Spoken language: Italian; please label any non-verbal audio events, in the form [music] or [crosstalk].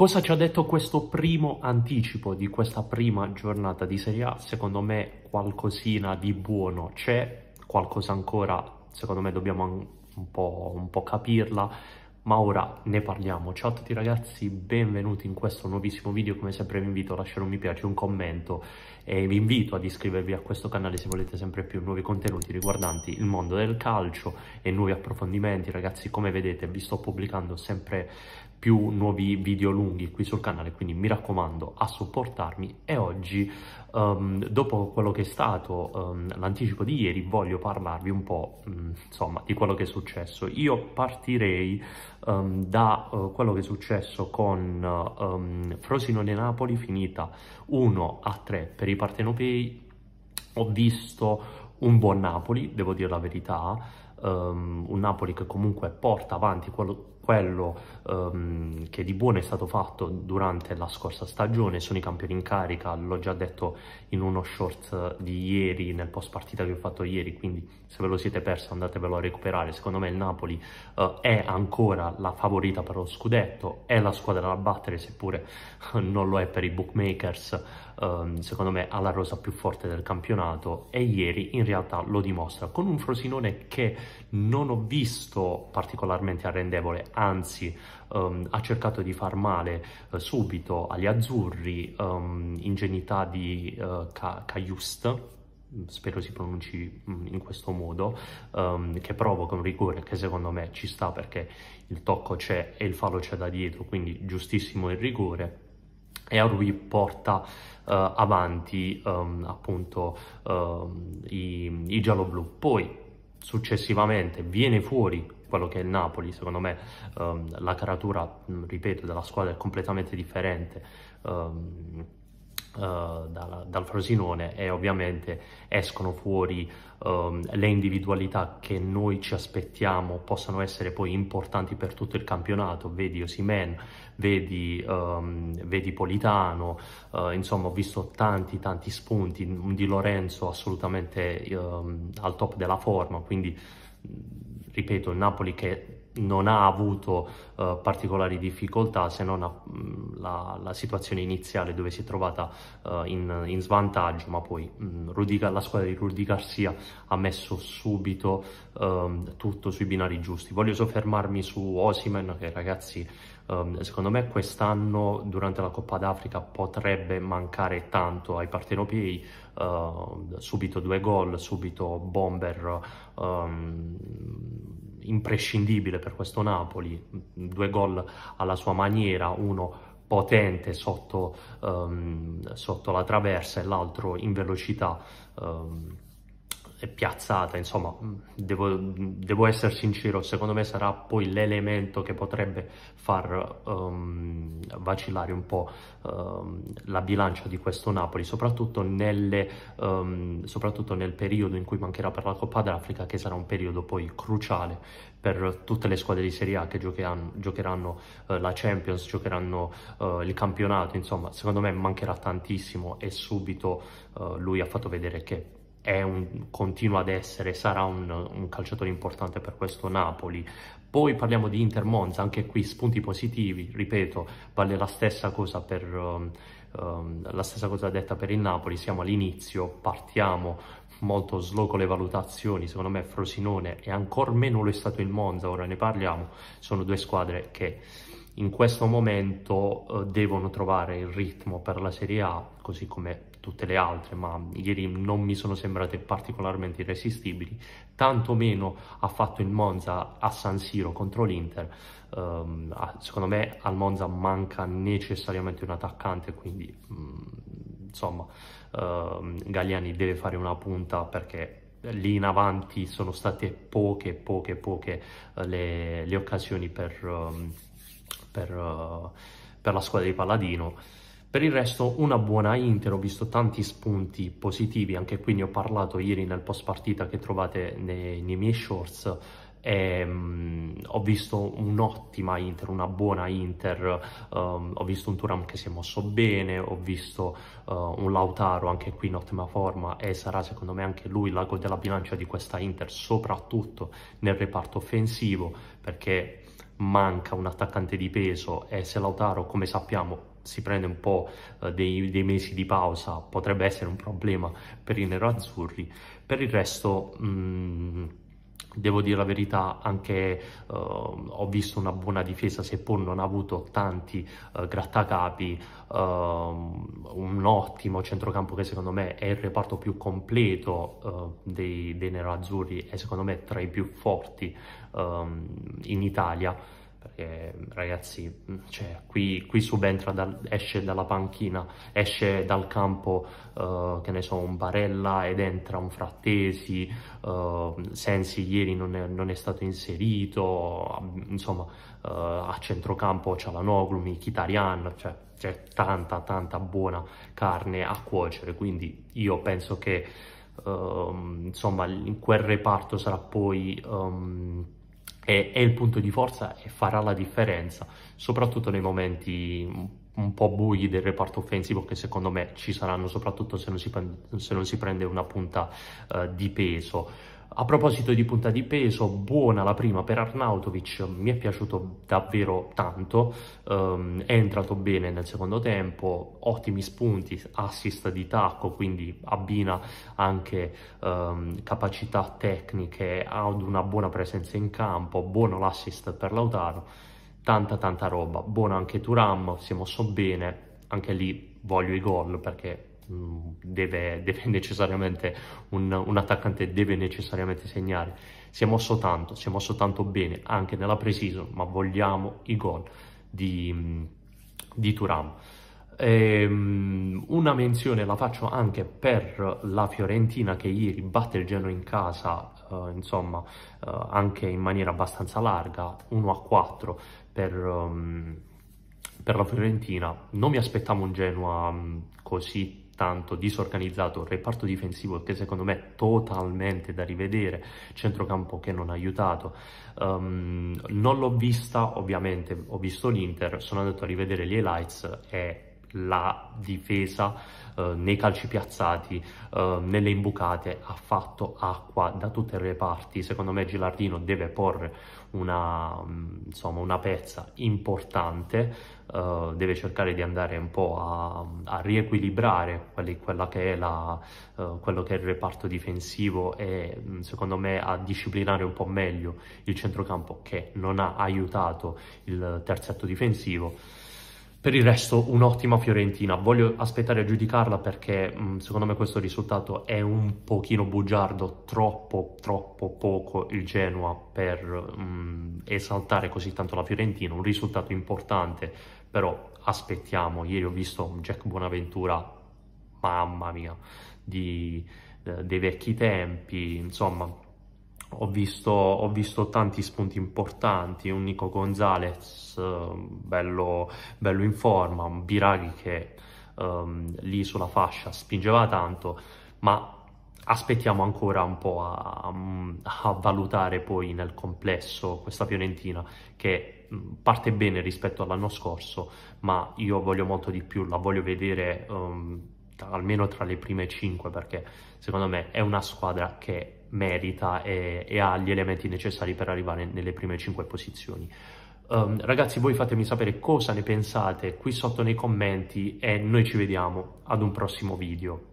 Cosa ci ha detto questo primo anticipo di questa prima giornata di Serie A? Secondo me qualcosina di buono c'è, qualcosa ancora, secondo me dobbiamo un po', un po' capirla, ma ora ne parliamo. Ciao a tutti ragazzi, benvenuti in questo nuovissimo video, come sempre vi invito a lasciare un mi piace, un commento e vi invito ad iscrivervi a questo canale se volete sempre più nuovi contenuti riguardanti il mondo del calcio e nuovi approfondimenti. Ragazzi, come vedete vi sto pubblicando sempre più nuovi video lunghi qui sul canale, quindi mi raccomando a supportarmi e oggi, um, dopo quello che è stato um, l'anticipo di ieri, voglio parlarvi un po', um, insomma, di quello che è successo. Io partirei ehm, da uh, quello che è successo con Frosino di Napoli, finita 1 a 3 per i partenopei, ho visto un buon Napoli, devo dire la verità, um, un Napoli che comunque porta avanti quello, quello ehm, che di buono è stato fatto durante la scorsa stagione, sono i campioni in carica, l'ho già detto in uno short di ieri, nel post partita che ho fatto ieri, quindi se ve lo siete perso andatevelo a recuperare, secondo me il Napoli eh, è ancora la favorita per lo scudetto, è la squadra da battere seppure [laughs] non lo è per i bookmakers, ehm, secondo me alla rosa più forte del campionato e ieri in realtà lo dimostra con un Frosinone che non ho visto particolarmente arrendevole, anzi ehm, ha cercato di far male eh, subito agli azzurri ehm, ingenuità di eh, Ca spero si pronunci mm, in questo modo, um, che provoca un rigore che secondo me ci sta perché il tocco c'è e il fallo c'è da dietro, quindi giustissimo il rigore e a lui porta uh, avanti um, appunto uh, i, i gialloblu. Poi successivamente viene fuori quello che è il Napoli, secondo me um, la caratura, ripeto, della squadra è completamente differente. Um, eh, dal, dal, Frosinone e ovviamente escono fuori um, le individualità che noi ci aspettiamo possano essere poi importanti per tutto il campionato, vedi Osimen, vedi, um, vedi Politano, uh, insomma ho visto tanti tanti spunti, di Lorenzo assolutamente um, al top della forma, quindi ripeto il Napoli che non ha avuto eh, particolari difficoltà se non a, mm, la, la, situazione iniziale dove si è trovata eh, in, in, svantaggio, ma poi mh, mm, Rudica, la squadra di Rudy Garcia ha messo subito ehm, tutto sui binari giusti. Voglio soffermarmi su Osimen che ragazzi ehm, secondo me quest'anno durante la Coppa d'Africa potrebbe mancare tanto ai partenopei, ehm, subito due gol, subito bomber ehm, imprescindibile per questo Napoli, due gol alla sua maniera, uno potente sotto, um, sotto la traversa e l'altro in velocità um, è piazzata, insomma, mm, devo, devo, essere sincero, secondo me sarà poi l'elemento che potrebbe far um, vacillare un po' um, la bilancia di questo Napoli, soprattutto, nelle, um, soprattutto nel periodo in cui mancherà per la Coppa d'Africa, che sarà un periodo poi cruciale per tutte le squadre di Serie A che giocheranno, giocheranno uh, la Champions, giocheranno uh, il campionato, insomma, secondo me mancherà tantissimo e subito uh, lui ha fatto vedere che un, continua ad essere, sarà un, un, calciatore importante per questo Napoli. Poi parliamo di Inter Monza, anche qui spunti positivi, ripeto, vale la stessa cosa, per, um, um la stessa cosa detta per il Napoli, siamo all'inizio, partiamo molto slow con le valutazioni, secondo me Frosinone e ancora meno lo è stato il Monza, ora ne parliamo, sono due squadre che in questo momento eh, devono trovare il ritmo per la Serie A, così come tutte le altre, ma ieri non mi sono sembrate particolarmente irresistibili, tantomeno ha fatto il Monza a San Siro contro l'Inter. Um, secondo me al Monza manca necessariamente un attaccante, quindi um, insomma um, Galliani deve fare una punta perché lì in avanti sono state poche, poche, poche eh, le, le occasioni per, ehm, per, eh, per la squadra di Palladino per il resto una buona Inter, ho visto tanti spunti positivi, anche qui ne ho parlato ieri nel post partita che trovate nei, nei miei shorts, e, um, ho visto un'ottima Inter, una buona Inter, um, ho visto un Turam che si è mosso bene, ho visto uh, un Lautaro anche qui in ottima forma e sarà secondo me anche lui l'ago della bilancia di questa Inter, soprattutto nel reparto offensivo perché manca un attaccante di peso e se Lautaro come sappiamo si prende un po' eh, dei, dei, mesi di pausa, potrebbe essere un problema per i nerazzurri. Per il resto, mh, mm, devo dire la verità, anche uh, ho visto una buona difesa, seppur non ha avuto tanti uh, grattacapi, uh, un ottimo centrocampo che secondo me è il reparto più completo dei, dei nerazzurri e secondo me tra i più forti ehm, in Italia perché ragazzi, mm, cioè, qui, qui, subentra, dal, esce dalla panchina, esce dal campo, uh, che ne so, un Barella ed entra un Frattesi, uh, Sensi ieri non è, non è, stato inserito, mm, insomma, uh, a centrocampo c'è la Noglumi, Kitarian, cioè c'è tanta tanta buona carne a cuocere, quindi io penso che, ehm, insomma, in quel reparto sarà poi... Um, è, il punto di forza e farà la differenza, soprattutto nei momenti un po' bui del reparto offensivo che secondo me ci saranno soprattutto se non si, prende, non si prende una punta eh, di peso. A proposito di punta di peso, buona la prima per Arnautovic, mi è piaciuto davvero tanto, um, è entrato bene nel secondo tempo, ottimi spunti, assist di tacco, quindi abbina anche um, capacità tecniche ad una buona presenza in campo, buono l'assist per Lautaro tanta tanta roba. Buono anche Turam, si è mosso bene, anche lì voglio i gol perché mm, Deve, [laughs] deve, necessariamente un, un, attaccante deve necessariamente segnare si è mosso tanto si è mosso tanto bene anche nella precision ma vogliamo i gol di, mm, di Turam Ehm, una menzione la faccio anche per la Fiorentina che ieri batte il Genoa in casa, eh, insomma, eh, anche in maniera abbastanza larga, 1 a 4 per, um, per la Fiorentina. Non mi aspettavo un Genoa um, così tanto disorganizzato, reparto difensivo che secondo me è totalmente da rivedere, centrocampo che non ha aiutato. Um, non l'ho vista ovviamente, ho visto l'Inter, sono andato a rivedere gli highlights e la difesa eh, nei calci piazzati, eh, nelle imbucate, ha fatto acqua da tutte le parti. Secondo me Gilardino deve porre una, mm, insomma, una pezza importante, eh, deve cercare di andare un po' a, a riequilibrare quelli, che la, eh, quello che è il reparto difensivo e mm, secondo me a disciplinare un po' meglio il centrocampo che non ha aiutato il terzetto difensivo. Per il resto un'ottima Fiorentina, voglio aspettare a giudicarla perché mm, secondo me questo risultato è un pochino bugiardo, troppo troppo poco il Genoa per mh, mm, esaltare così tanto la Fiorentina, un risultato importante, però aspettiamo, ieri ho visto Jack Bonaventura, mamma mia, di, eh, dei vecchi tempi, insomma ho visto, ho visto, tanti spunti importanti, un Nico Gonzalez ehm, bello, bello in forma, un Biraghi che um, lì sulla fascia spingeva tanto, ma aspettiamo ancora un po' a, a, valutare poi nel complesso questa Fiorentina che parte bene rispetto all'anno scorso, ma io voglio molto di più, la voglio vedere um, almeno tra le prime 5 perché secondo me è una squadra che merita e, e ha gli elementi necessari per arrivare nelle prime 5 posizioni. Um, ragazzi, voi fatemi sapere cosa ne pensate qui sotto nei commenti e noi ci vediamo ad un prossimo video.